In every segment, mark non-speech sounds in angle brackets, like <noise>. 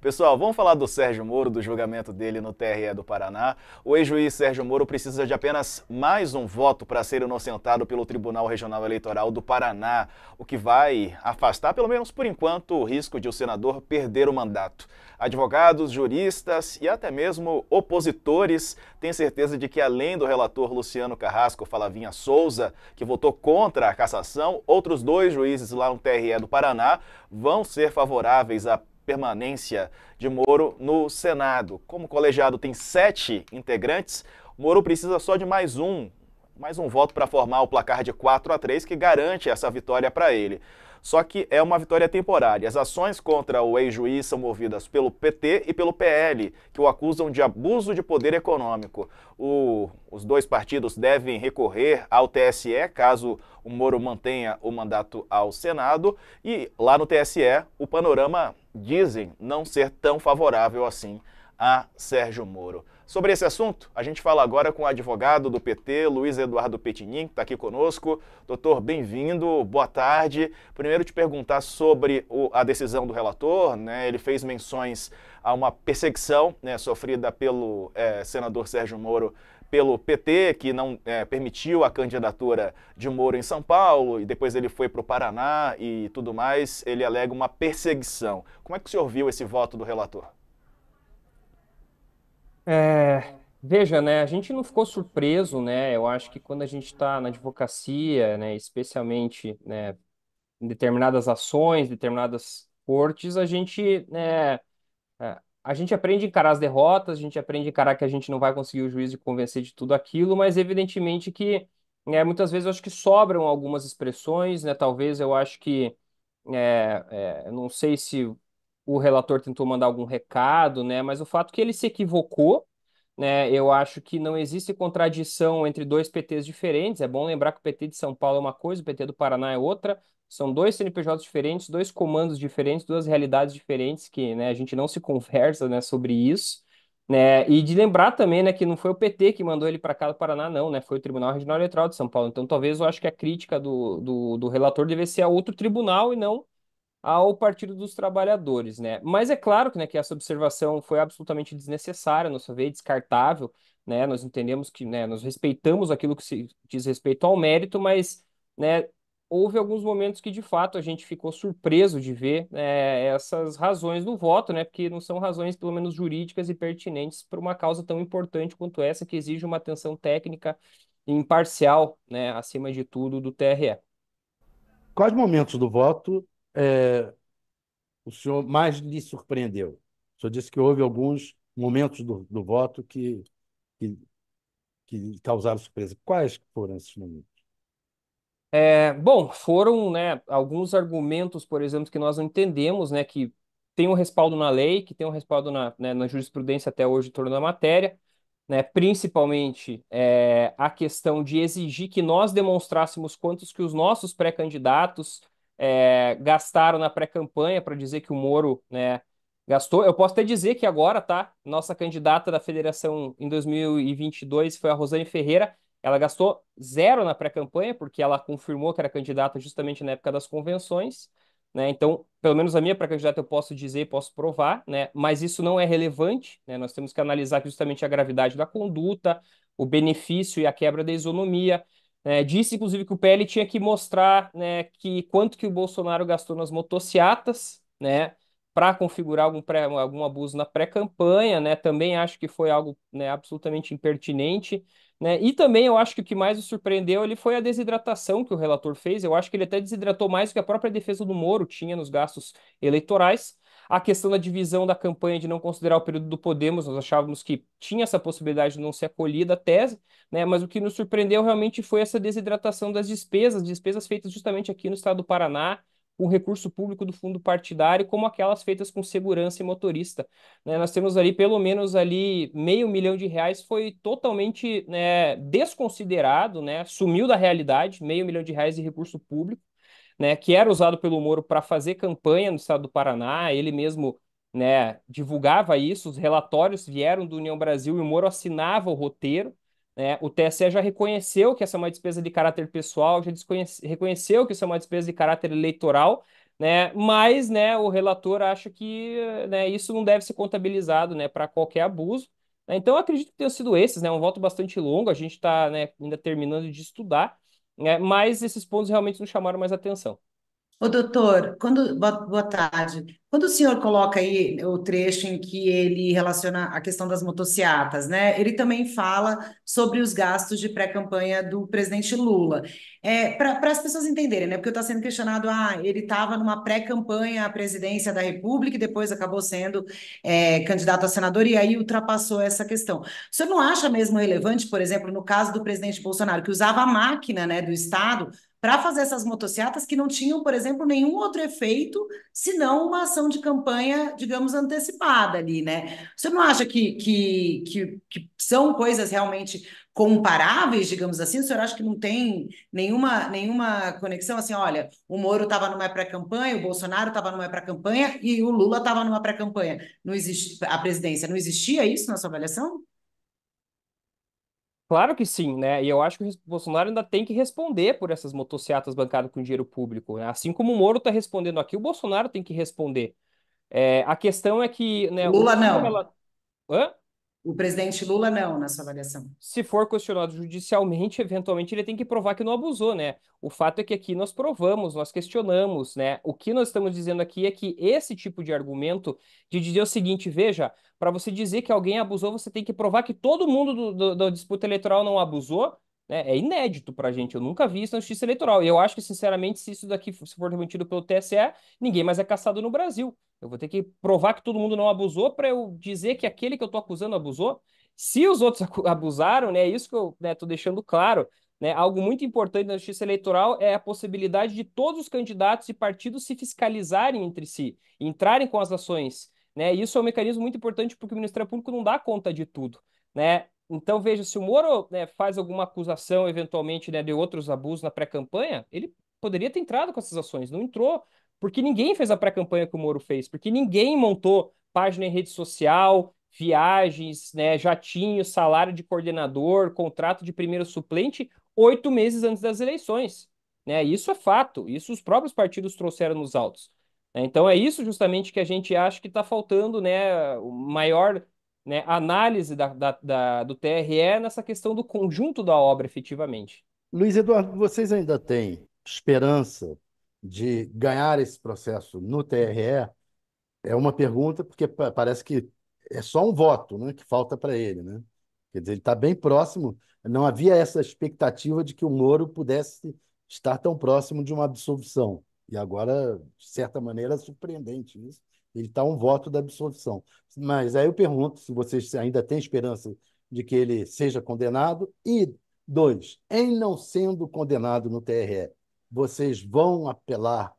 Pessoal, vamos falar do Sérgio Moro, do julgamento dele no TRE do Paraná. O ex-juiz Sérgio Moro precisa de apenas mais um voto para ser inocentado pelo Tribunal Regional Eleitoral do Paraná, o que vai afastar, pelo menos por enquanto, o risco de o senador perder o mandato. Advogados, juristas e até mesmo opositores têm certeza de que, além do relator Luciano Carrasco Falavinha Souza, que votou contra a cassação, outros dois juízes lá no TRE do Paraná vão ser favoráveis à permanência de Moro no Senado. Como o colegiado tem sete integrantes, Moro precisa só de mais um, mais um voto para formar o placar de 4 a 3 que garante essa vitória para ele. Só que é uma vitória temporária. As ações contra o ex-juiz são movidas pelo PT e pelo PL, que o acusam de abuso de poder econômico. O, os dois partidos devem recorrer ao TSE caso o Moro mantenha o mandato ao Senado. E lá no TSE, o panorama, dizem, não ser tão favorável assim a Sérgio Moro. Sobre esse assunto, a gente fala agora com o advogado do PT, Luiz Eduardo Petinin, que está aqui conosco. Doutor, bem-vindo, boa tarde. Primeiro te perguntar sobre o, a decisão do relator, né? Ele fez menções a uma perseguição né, sofrida pelo é, senador Sérgio Moro pelo PT, que não é, permitiu a candidatura de Moro em São Paulo, e depois ele foi para o Paraná e tudo mais, ele alega uma perseguição. Como é que o senhor viu esse voto do relator? É, veja, né, a gente não ficou surpreso, né? Eu acho que quando a gente está na advocacia, né, especialmente, né, em determinadas ações, determinadas cortes, a gente, né, é, a gente aprende a encarar as derrotas, a gente aprende a encarar que a gente não vai conseguir o juiz de convencer de tudo aquilo, mas evidentemente que né, muitas vezes eu acho que sobram algumas expressões, né? Talvez eu acho que é, é, não sei se o relator tentou mandar algum recado, né? Mas o fato que ele se equivocou, né? Eu acho que não existe contradição entre dois PTs diferentes. É bom lembrar que o PT de São Paulo é uma coisa, o PT do Paraná é outra. São dois CNPJs diferentes, dois comandos diferentes, duas realidades diferentes que, né, a gente não se conversa, né, sobre isso. Né? E de lembrar também, né, que não foi o PT que mandou ele para cá do Paraná, não, né? Foi o Tribunal Regional Eleitoral de São Paulo. Então, talvez eu acho que a crítica do, do, do relator deve ser a outro tribunal e não ao Partido dos Trabalhadores, né? Mas é claro que, né, que essa observação foi absolutamente desnecessária, nossa vez descartável, né? Nós entendemos que, né, nós respeitamos aquilo que se diz respeito ao mérito, mas, né, houve alguns momentos que de fato a gente ficou surpreso de ver né, essas razões do voto, né? Porque não são razões, pelo menos jurídicas e pertinentes para uma causa tão importante quanto essa que exige uma atenção técnica imparcial, né? Acima de tudo do TRE. Quais momentos do voto é, o senhor mais lhe surpreendeu? O senhor disse que houve alguns momentos do, do voto que, que, que, causaram surpresa. Quais foram esses momentos? É, bom, foram né, alguns argumentos, por exemplo, que nós não entendemos, né, que tem um respaldo na lei, que tem um respaldo na, né, na jurisprudência até hoje em torno da matéria, né, principalmente é, a questão de exigir que nós demonstrássemos quantos que os nossos pré-candidatos é, gastaram na pré-campanha para dizer que o Moro né, gastou. Eu posso até dizer que agora, tá? Nossa candidata da federação em 2022 foi a Rosane Ferreira. Ela gastou zero na pré-campanha, porque ela confirmou que era candidata justamente na época das convenções. Né? Então, pelo menos a minha pré-candidata eu posso dizer, posso provar, né? mas isso não é relevante. Né? Nós temos que analisar justamente a gravidade da conduta, o benefício e a quebra da isonomia. É, disse, inclusive, que o PL tinha que mostrar né, que quanto que o Bolsonaro gastou nas motossiatas, né, para configurar algum, pré, algum abuso na pré-campanha, né, também acho que foi algo né, absolutamente impertinente, né, e também eu acho que o que mais o surpreendeu ele foi a desidratação que o relator fez, eu acho que ele até desidratou mais do que a própria defesa do Moro tinha nos gastos eleitorais, a questão da divisão da campanha de não considerar o período do Podemos, nós achávamos que tinha essa possibilidade de não ser acolhida a tese, né? mas o que nos surpreendeu realmente foi essa desidratação das despesas, despesas feitas justamente aqui no estado do Paraná, com recurso público do fundo partidário, como aquelas feitas com segurança e motorista. Né? Nós temos ali pelo menos ali meio milhão de reais foi totalmente né, desconsiderado, né? sumiu da realidade, meio milhão de reais de recurso público né, que era usado pelo Moro para fazer campanha no estado do Paraná, ele mesmo né, divulgava isso, os relatórios vieram do União Brasil e o Moro assinava o roteiro. Né, o TSE já reconheceu que essa é uma despesa de caráter pessoal, já reconheceu que isso é uma despesa de caráter eleitoral, né, mas né, o relator acha que né, isso não deve ser contabilizado né, para qualquer abuso. Né. Então, acredito que tenham sido esses, né? Um voto bastante longo, a gente está né, ainda terminando de estudar, né? mas esses pontos realmente nos chamaram mais atenção. Ô, doutor, quando, boa, boa, tarde. Quando o senhor coloca aí o trecho em que ele relaciona a questão das motocicletas, né? Ele também fala sobre os gastos de pré-campanha do presidente Lula. É, Para as pessoas entenderem, né? Porque está sendo questionado, ah, ele estava numa pré-campanha à presidência da República e depois acabou sendo é, candidato a senador e aí ultrapassou essa questão. O senhor não acha mesmo relevante, por exemplo, no caso do presidente Bolsonaro, que usava a máquina né, do Estado para fazer essas motocicletas que não tinham, por exemplo, nenhum outro efeito senão uma ação de campanha, digamos, antecipada ali, né? Você não acha que, que, que, que são coisas realmente comparáveis, digamos assim? O senhor acha que não tem nenhuma, nenhuma conexão? Assim, olha, o Moro estava numa pré-campanha, o Bolsonaro estava numa pré-campanha e o Lula estava numa pré-campanha. Não existe a presidência, não existia isso na sua avaliação? Claro que sim, né? E eu acho que o Bolsonaro ainda tem que responder por essas motocicletas bancadas com dinheiro público, né? Assim como o Moro está respondendo aqui, o Bolsonaro tem que responder. É, a questão é que, né, Lula não. Ela... Hã? O presidente Lula não, na sua avaliação. Se for questionado judicialmente, eventualmente ele tem que provar que não abusou, né? O fato é que aqui nós provamos, nós questionamos, né? O que nós estamos dizendo aqui é que esse tipo de argumento de dizer o seguinte, veja, para você dizer que alguém abusou, você tem que provar que todo mundo do, da disputa eleitoral não abusou, né? é inédito para a gente, eu nunca vi isso na justiça eleitoral. E eu acho que, sinceramente, se isso daqui se for remetido pelo TSE, ninguém mais é caçado no Brasil. Eu vou ter que provar que todo mundo não abusou para eu dizer que aquele que eu estou acusando abusou. Se os outros <laughs> abusaram, né, é isso que eu estou né, deixando claro. Né, algo muito importante na justiça eleitoral é a possibilidade de todos os candidatos e partidos se fiscalizarem entre si, entrarem com as ações. Né? Isso é um mecanismo muito importante porque o Ministério Público não dá conta de tudo. Né? Então, veja, se o Moro né, faz alguma acusação, eventualmente, né, de outros abusos na pré-campanha, ele poderia ter entrado com essas ações, não entrou, porque ninguém fez a pré-campanha que o Moro fez, porque ninguém montou página em rede social, viagens, né, jatinho, salário de coordenador, contrato de primeiro suplente, oito meses antes das eleições. Né? Isso é fato, isso os próprios partidos trouxeram nos autos. Né? Então é isso justamente que a gente acha que está faltando né, maior né, análise da, da, da, do TRE nessa questão do conjunto da obra, efetivamente. Luiz Eduardo, vocês ainda têm esperança de ganhar esse processo no TRE é uma pergunta, porque parece que é só um voto né, que falta para ele. Né? Quer dizer, ele está bem próximo. Não havia essa expectativa de que o Moro pudesse estar tão próximo de uma absolvição. E agora, de certa maneira, é surpreendente isso. Ele está um voto da absolvição. Mas aí eu pergunto se vocês ainda têm esperança de que ele seja condenado. E, dois, em não sendo condenado no TRE, vocês vão apelar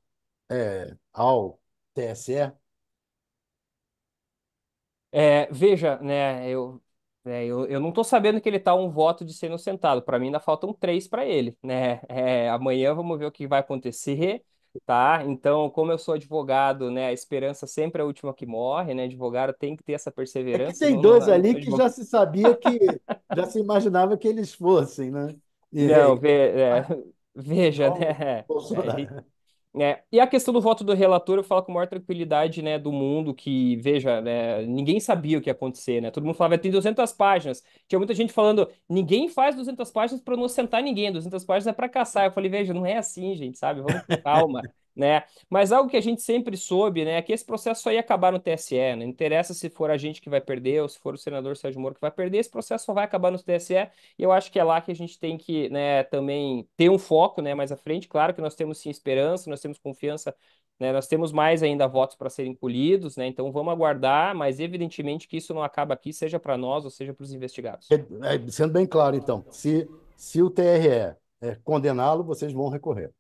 é, ao TSE? É, veja, né, eu, é, eu, eu não estou sabendo que ele está um voto de ser inocentado. Para mim, ainda faltam três para ele, né? É, amanhã vamos ver o que vai acontecer, tá? Então, como eu sou advogado, né, a esperança sempre é a última que morre, né? Advogado tem que ter essa perseverança. É que tem não, dois não, ali que já se sabia que já se imaginava que eles fossem, né? E não, aí, é, ah. Veja, né? Bolsonaro. É, né? e a questão do voto do relator, eu falo com a maior tranquilidade, né, do mundo, que, veja, né, ninguém sabia o que ia acontecer, né? Todo mundo falava, tem 200 páginas. Tinha muita gente falando, ninguém faz 200 páginas para não sentar ninguém, 200 páginas é para caçar. Eu falei, veja, não é assim, gente, sabe? Vamos com calma. <laughs> né? Mas algo que a gente sempre soube, né, é que esse processo só ia acabar no TSE, né? Não interessa se for a gente que vai perder ou se for o senador Sérgio Moro que vai perder, esse processo só vai acabar no TSE, e eu acho que é lá que a gente tem que, né, também ter um foco, né, mais à frente, claro que nós temos sim esperança, nós temos confiança né, nós temos mais ainda votos para serem colhidos, né, então vamos aguardar, mas evidentemente que isso não acaba aqui, seja para nós ou seja para os investigados. É, é sendo bem claro, então, se, se o TRE é, condená-lo, vocês vão recorrer.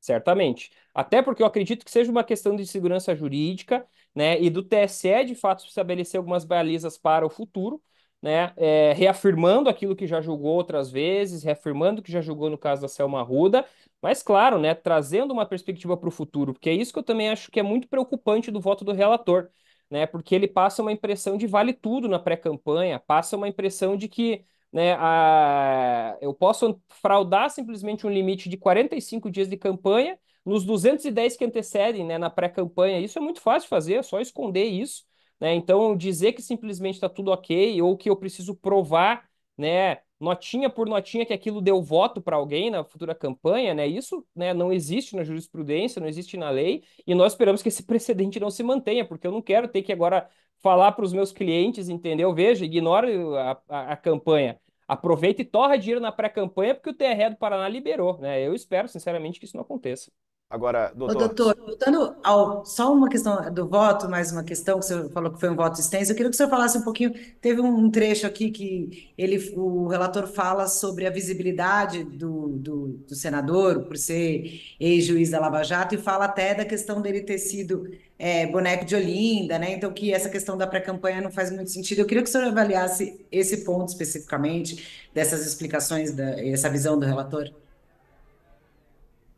Certamente. Até porque eu acredito que seja uma questão de segurança jurídica, né? E do TSE, de fato, estabelecer algumas balizas para o futuro, né? É, reafirmando aquilo que já julgou outras vezes, reafirmando que já julgou no caso da Selma Ruda, mas, claro, né? Trazendo uma perspectiva para o futuro, porque é isso que eu também acho que é muito preocupante do voto do relator, né? Porque ele passa uma impressão de vale tudo na pré-campanha, passa uma impressão de que né, a, eu posso fraudar simplesmente um limite de 45 dias de campanha nos 210 que antecedem né, na pré-campanha. Isso é muito fácil de fazer, é só esconder isso. Né? Então, dizer que simplesmente está tudo ok ou que eu preciso provar né, notinha por notinha que aquilo deu voto para alguém na futura campanha, né? Isso, né, não existe na jurisprudência, não existe na lei, e nós esperamos que esse <laughs> precedente não se mantenha, porque eu não quero ter que agora falar para os meus clientes, entendeu? Veja, ignore a, a, a campanha. Aproveita e torra dinheiro na pré-campanha, porque o TRE do Paraná liberou, né? Eu espero, sinceramente, que isso não aconteça. Agora, doutor. Ô, doutor, voltando ao, só uma questão do voto, mais uma questão, que o senhor falou que foi um voto extenso, eu queria que o senhor falasse um pouquinho. Teve um trecho aqui que ele, o relator fala sobre a visibilidade do, do, do senador, por ser ex-juiz da Lava Jato, e fala até da questão dele ter sido é, boneco de Olinda, né? Então, que essa questão da pré-campanha não faz muito sentido. Eu queria que o senhor avaliasse esse ponto especificamente, dessas explicações, da, essa visão do relator.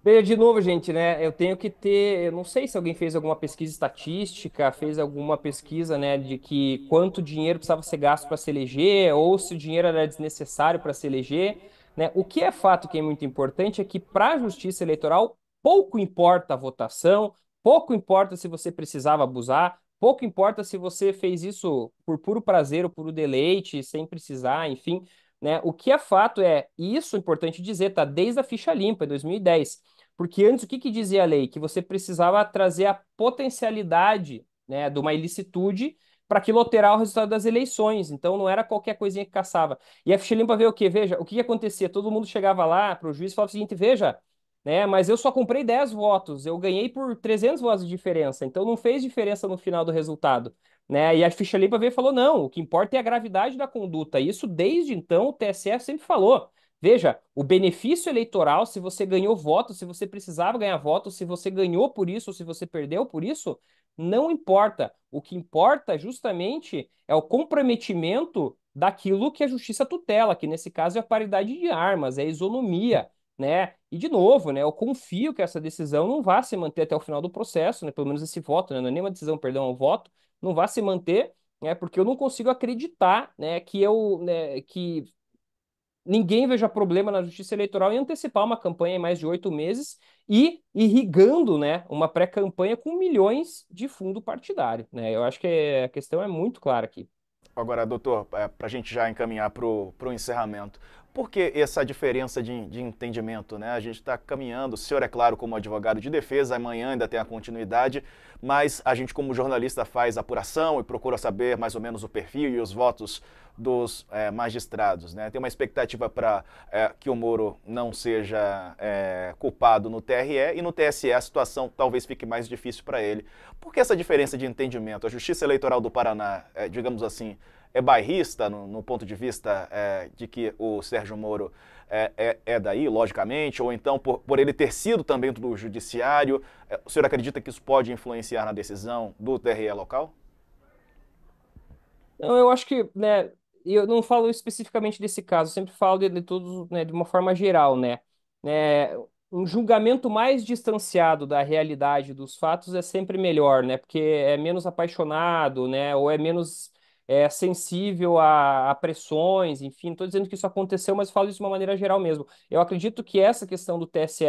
Veja de novo, gente, né? Eu tenho que ter. Eu não sei se alguém fez alguma pesquisa estatística, fez alguma pesquisa, né, de que quanto dinheiro precisava ser gasto para se eleger, ou se o dinheiro era desnecessário para se eleger. Né? O que é fato que é muito importante é que para a justiça eleitoral pouco importa a votação, pouco importa se você precisava abusar, pouco importa se você fez isso por puro prazer ou puro deleite, sem precisar, enfim. Né? O que é fato é, e isso é importante dizer, tá desde a ficha limpa, em 2010. Porque antes, o que, que dizia a lei? Que você precisava trazer a potencialidade né, de uma ilicitude para aquilo alterar o resultado das eleições. Então não era qualquer coisinha que caçava. E a ficha limpa veio o quê? Veja, o que, que acontecia? Todo mundo chegava lá para o juiz e falava o seguinte: veja, né? Mas eu só comprei 10 votos, eu ganhei por 300 votos de diferença, então não fez diferença no final do resultado, né? E a ficha limpa veio e falou: não, o que importa é a gravidade da conduta. Isso desde então o TSE sempre falou. Veja, o benefício eleitoral, se você ganhou voto, se você precisava ganhar voto, se você ganhou por isso, ou se você perdeu por isso, não importa. O que importa justamente é o comprometimento daquilo que a é justiça tutela, que nesse caso é a paridade de armas, é a isonomia, né? E de novo, né? Eu confio que essa decisão não vai se manter até o final do processo, né? Pelo menos esse voto, né? Não é nenhuma decisão, perdão, é um voto, não vai se manter, né? Porque eu não consigo acreditar, né? Que eu, né? Que ninguém veja problema na justiça eleitoral em antecipar uma campanha em mais de oito meses e irrigando né, uma pré-campanha com milhões de fundo partidário. Né? Eu acho que é, a questão é muito clara aqui. Agora, doutor, é, para a gente já encaminhar para o encerramento, por que essa diferença de, de entendimento? Né? A gente está caminhando, o senhor é claro como advogado de defesa, amanhã ainda tem a continuidade, mas a gente como jornalista faz apuração e procura saber mais ou menos o perfil e os votos dos é, magistrados. Né? Tem uma expectativa para é, eh, que o Moro não seja é, culpado no TRE e no TSE a situação talvez fique mais difícil para ele. Por que essa diferença de entendimento? A Justiça Eleitoral do Paraná, digamos assim, é bairrista no, no ponto de vista de que o Sérgio Moro é, é, daí, logicamente, ou então por, por, ele ter sido também do judiciário, o senhor acredita que isso pode influenciar na decisão do TRE local? Não, eu acho que né, e eu não falo especificamente desse caso, eu sempre falo de, de todos, né, de uma forma geral, né? É, um julgamento mais distanciado da realidade dos fatos é sempre melhor, né? Porque é menos apaixonado, né? Ou é menos é, sensível a, a pressões, enfim. Não estou dizendo que isso aconteceu, mas falo isso de uma maneira geral mesmo. Eu acredito que essa questão do TSE,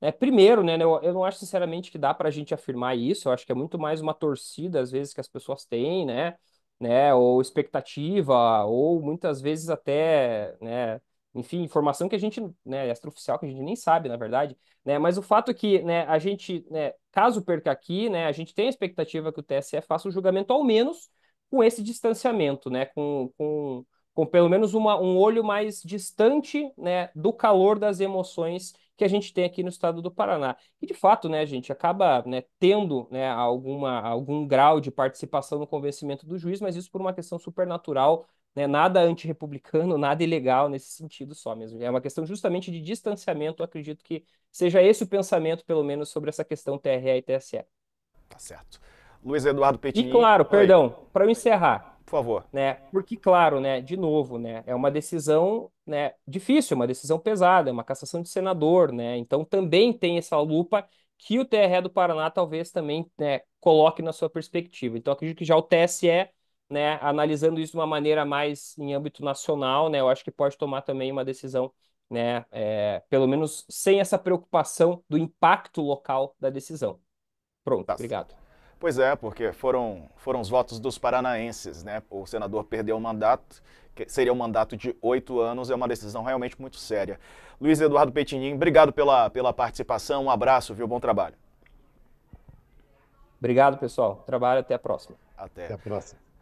né, primeiro, né, eu, eu não acho sinceramente que dá para a gente afirmar isso. Eu acho que é muito mais uma torcida às vezes que as pessoas têm, né? né, ou expectativa, ou muitas vezes até, né, enfim, informação que a gente, né, extraoficial que a gente nem sabe, na verdade, né, mas o fato é que, né, a gente, né, caso perca aqui, né, a gente tem a expectativa que o TSE faça o julgamento ao menos com esse distanciamento, né, com, com, com pelo menos uma, um olho mais distante, né, do calor das emoções que a gente tem aqui no estado do Paraná. E de fato, né, a gente acaba né, tendo né, alguma, algum grau de participação no convencimento do juiz, mas isso por uma questão supernatural, né, nada antirrepublicano, <laughs> nada ilegal nesse sentido só mesmo. É uma questão justamente de distanciamento, acredito que seja esse o pensamento, pelo menos, sobre essa questão TRE e TSE. Tá certo. Luiz Eduardo Petit. E claro, Oi. perdão, para eu encerrar, por favor. Né? Porque, claro, né, de novo, né, é uma decisão né, difícil, é uma decisão pesada, é uma cassação de senador, né? Então também tem essa lupa que o TRE do Paraná talvez também né, coloque na sua perspectiva. Então, acredito que já o TSE, né, analisando isso de uma maneira mais em âmbito nacional, né, eu acho que pode tomar também uma decisão, né, é, pelo menos sem essa preocupação do impacto local da decisão. Pronto, tá. obrigado. Pois é, porque foram, foram os votos dos paranaenses, né? O senador perdeu o mandato, que seria um mandato de oito anos, é uma decisão realmente muito séria. Luiz Eduardo Petinin, obrigado pela, pela participação, um abraço, viu? Bom trabalho. Obrigado, pessoal. Trabalho, até a próxima. Até, até a próxima.